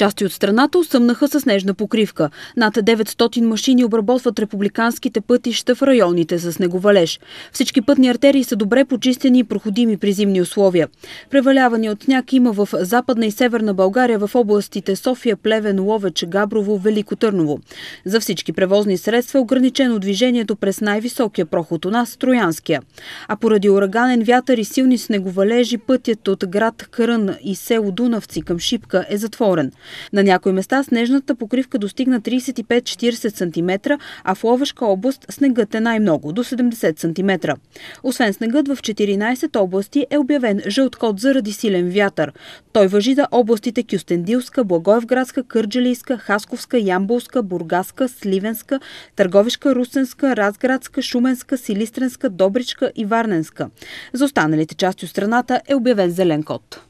Части от страната усъмнаха с нежна покривка. Над 900 машини обработват републиканските пътища в районите за снеговалеж. Всички пътни артерии са добре почистени и проходими при зимни условия. Преваляване от сняг има в западна и северна България в областите София, Плевен, Ловеч, Габрово, Велико Търново. За всички превозни средства е ограничено движението през най-високия проход у нас – Троянския. А поради ураганен вятър и силни снеговалежи пътят от град Крън и село Дунавци към Шипка е затворен. На някои места снежната покривка достигна 35-40 см, а в Ловешка област снегът е най-много – до 70 см. Освен снегът, в 14 области е обявен жълт код заради силен вятър. Той въжи за областите Кюстендилска, Благоевградска, Кърджалийска, Хасковска, Ямболска, Бургаска, Сливенска, Търговишка, Русенска, Разградска, Шуменска, Силистренска, Добричка и Варненска. За останалите части от страната е обявен зелен код.